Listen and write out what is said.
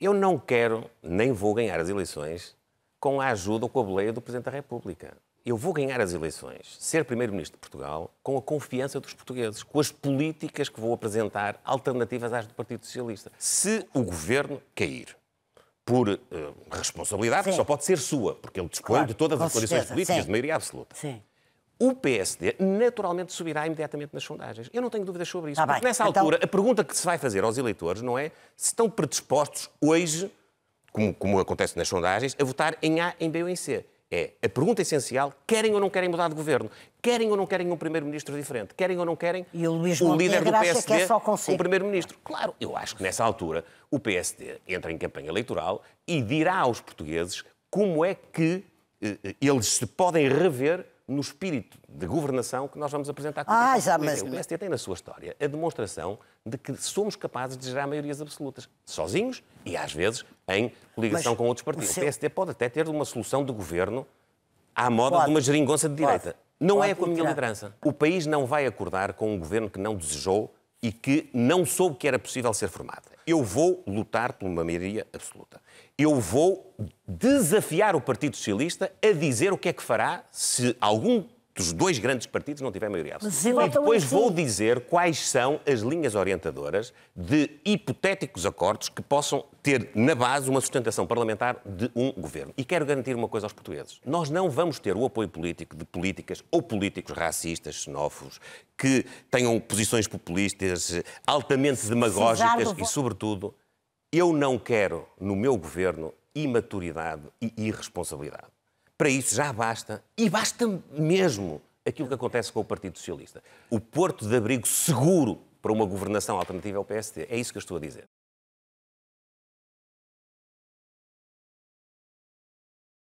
Eu não quero nem vou ganhar as eleições com a ajuda ou com a boleia do Presidente da República. Eu vou ganhar as eleições, ser Primeiro-Ministro de Portugal, com a confiança dos portugueses, com as políticas que vou apresentar alternativas às do Partido Socialista. Se o governo cair por uh, responsabilidade, Sim. que só pode ser sua, porque ele dispõe claro, de todas as condições políticas Sim. de maioria absoluta. Sim o PSD naturalmente subirá imediatamente nas sondagens. Eu não tenho dúvidas sobre isso. Tá porque bem. nessa então... altura, a pergunta que se vai fazer aos eleitores não é se estão predispostos hoje, como, como acontece nas sondagens, a votar em A, em B ou em C. É a pergunta essencial: querem ou não querem mudar de governo? Querem ou não querem um primeiro-ministro diferente? Querem ou não querem e o, Luís o líder do PSD é um primeiro-ministro? Claro, eu acho que nessa altura o PSD entra em campanha eleitoral e dirá aos portugueses como é que eh, eh eles se podem rever no espírito de governação que nós vamos apresentar aqui. Ah, já, mas... O PST tem na sua história a demonstração de que somos capazes de gerar maiorias absolutas, sozinhos e às vezes em coligação mas com outros partidos. O, seu... o PST pode até ter uma solução de governo à moda pode. de uma geringonça de direita. Pode. Não pode é com a minha liderança. O país não vai acordar com um governo que não desejou e que não soube que era possível ser formada. Eu vou lutar por uma maioria absoluta. Eu vou desafiar o Partido Socialista a dizer o que é que fará se algum dos dois grandes partidos não tiver maioria absoluta. E é depois vou assim. dizer quais são as linhas orientadoras de hipotéticos acordos que possam ter na base uma sustentação parlamentar de um governo. E quero garantir uma coisa aos portugueses. Nós não vamos ter o apoio político de políticas ou políticos racistas, xenófobos, que tenham posições populistas altamente demagógicas e, sobretudo, eu não quero no meu governo imaturidade e irresponsabilidade. Para isso já basta, e basta mesmo aquilo que acontece com o Partido Socialista. O porto de abrigo seguro para uma governação alternativa ao PST. É isso que eu estou a dizer.